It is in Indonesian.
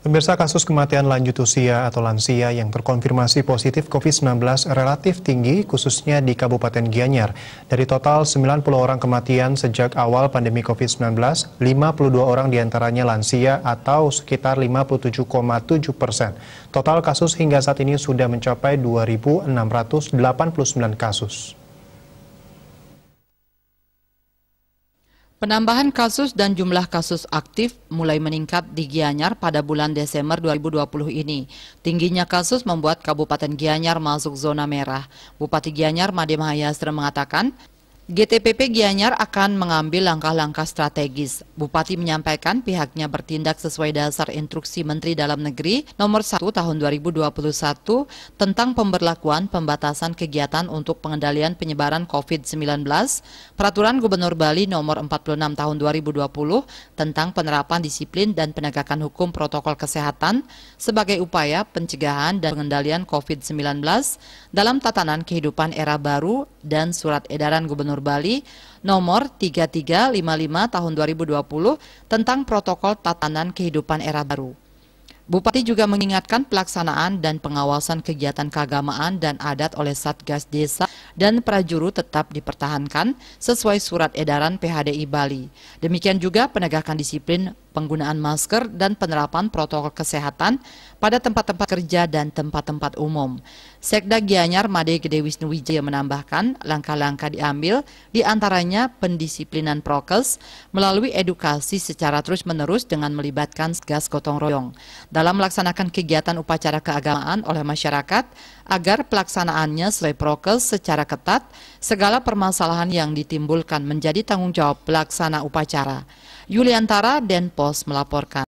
Pemirsa kasus kematian lanjut usia atau lansia yang terkonfirmasi positif COVID-19 relatif tinggi khususnya di Kabupaten Gianyar. Dari total 90 orang kematian sejak awal pandemi COVID-19, 52 orang diantaranya lansia atau sekitar 57,7 persen. Total kasus hingga saat ini sudah mencapai 2.689 kasus. Penambahan kasus dan jumlah kasus aktif mulai meningkat di Gianyar pada bulan Desember 2020 ini. Tingginya kasus membuat Kabupaten Gianyar masuk zona merah. Bupati Gianyar Made Mahayastra mengatakan, GTPP Gianyar akan mengambil langkah-langkah strategis. Bupati menyampaikan pihaknya bertindak sesuai dasar instruksi Menteri Dalam Negeri nomor 1 tahun 2021 tentang pemberlakuan pembatasan kegiatan untuk pengendalian penyebaran COVID-19, Peraturan Gubernur Bali nomor 46 tahun 2020 tentang penerapan disiplin dan penegakan hukum protokol kesehatan sebagai upaya pencegahan dan pengendalian COVID-19 dalam tatanan kehidupan era baru dan Surat Edaran Gubernur Bali nomor 3355 tahun 2020 tentang protokol tatanan kehidupan era baru. Bupati juga mengingatkan pelaksanaan dan pengawasan kegiatan keagamaan dan adat oleh Satgas Desa dan prajuru tetap dipertahankan sesuai surat edaran PHDI Bali. Demikian juga penegakan disiplin penggunaan masker dan penerapan protokol kesehatan pada tempat-tempat kerja dan tempat-tempat umum. Sekda Gianyar Made Gede Wisnuwijaya menambahkan langkah-langkah diambil diantaranya pendisiplinan prokes melalui edukasi secara terus-menerus dengan melibatkan gas gotong royong. Dalam melaksanakan kegiatan upacara keagamaan oleh masyarakat, agar pelaksanaannya sesuai prokes secara ketat, segala permasalahan yang ditimbulkan menjadi tanggung jawab pelaksana upacara. Yuliantara Denpos melaporkan.